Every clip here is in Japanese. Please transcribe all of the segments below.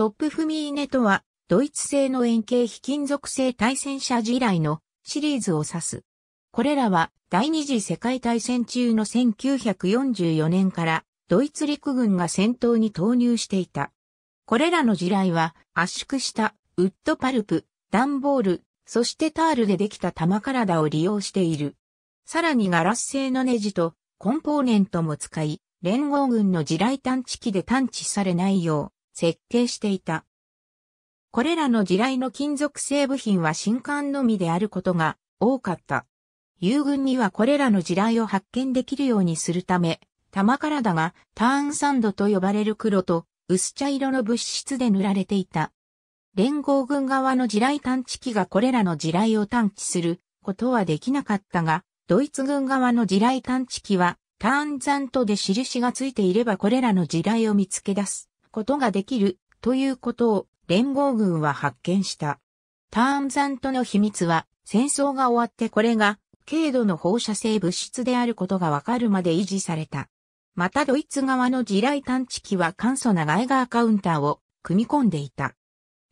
トップフミーネとは、ドイツ製の円形非金属製対戦車地雷のシリーズを指す。これらは第二次世界大戦中の1944年からドイツ陸軍が戦闘に投入していた。これらの地雷は圧縮したウッドパルプ、段ボール、そしてタールでできた玉体を利用している。さらにガラス製のネジとコンポーネントも使い、連合軍の地雷探知機で探知されないよう設計していた。これらの地雷の金属製部品は新刊のみであることが多かった。友軍にはこれらの地雷を発見できるようにするため、玉体がターンサンドと呼ばれる黒と薄茶色の物質で塗られていた。連合軍側の地雷探知機がこれらの地雷を探知することはできなかったが、ドイツ軍側の地雷探知機は、ターンザントで印がついていればこれらの地雷を見つけ出すことができるということを連合軍は発見した。ターンザントの秘密は戦争が終わってこれが軽度の放射性物質であることがわかるまで維持された。またドイツ側の地雷探知機は簡素なガイガーカウンターを組み込んでいた。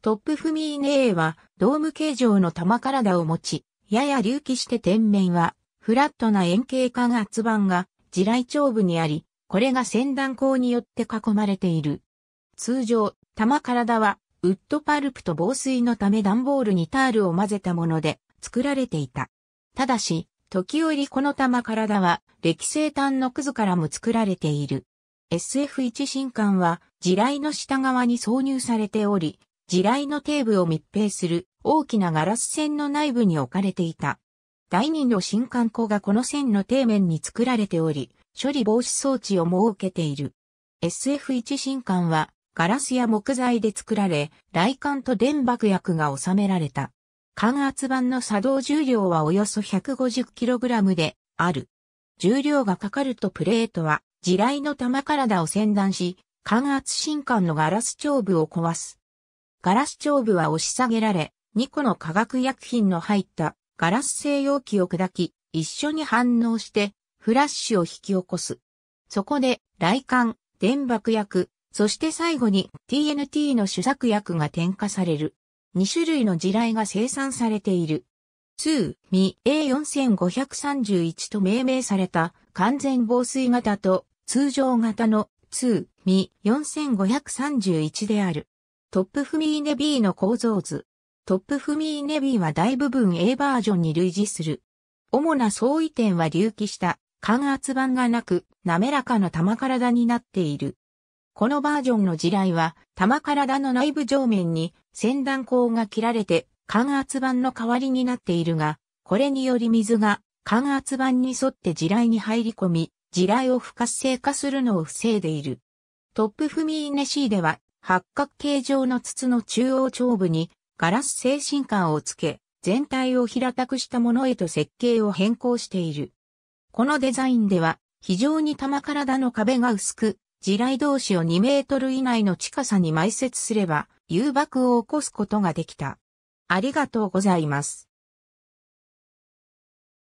トップフミーネーはドーム形状の玉体を持ち、やや隆起して天面はフラットな円形化圧板が地雷長部にあり、これが先端口によって囲まれている。通常、玉体は、ウッドパルプと防水のため段ボールにタールを混ぜたもので作られていた。ただし、時折この玉体は、歴生炭のくずからも作られている。SF1 新管は、地雷の下側に挿入されており、地雷の底部を密閉する大きなガラス線の内部に置かれていた。第二の新管庫がこの線の底面に作られており、処理防止装置を設けている。SF1 新管はガラスや木材で作られ、雷管と電爆薬が収められた。感圧板の作動重量はおよそ 150kg である。重量がかかるとプレートは地雷の玉体を先断し、感圧新管のガラス長部を壊す。ガラス長部は押し下げられ、2個の化学薬品の入ったガラス製容器を砕き、一緒に反応してフラッシュを引き起こす。そこで、雷管、電爆薬、そして最後に TNT の主作薬が添加される。2種類の地雷が生産されている。2、ミ A4531 と命名された完全防水型と通常型の2、ミ4531である。トップフミーネ B の構造図。トップフミーネ B は大部分 A バージョンに類似する。主な相違点は隆起した、感圧板がなく、滑らかな玉体になっている。このバージョンの地雷は、玉体の内部上面に先端口が切られて、感圧板の代わりになっているが、これにより水が感圧板に沿って地雷に入り込み、地雷を不活性化するのを防いでいる。トップフミーネーでは、八角形状の筒の中央頂部にガラス精神管をつけ、全体を平たくしたものへと設計を変更している。このデザインでは、非常に玉体の壁が薄く、地雷同士を2メートル以内の近さに埋設すれば、誘爆を起こすことができた。ありがとうございます。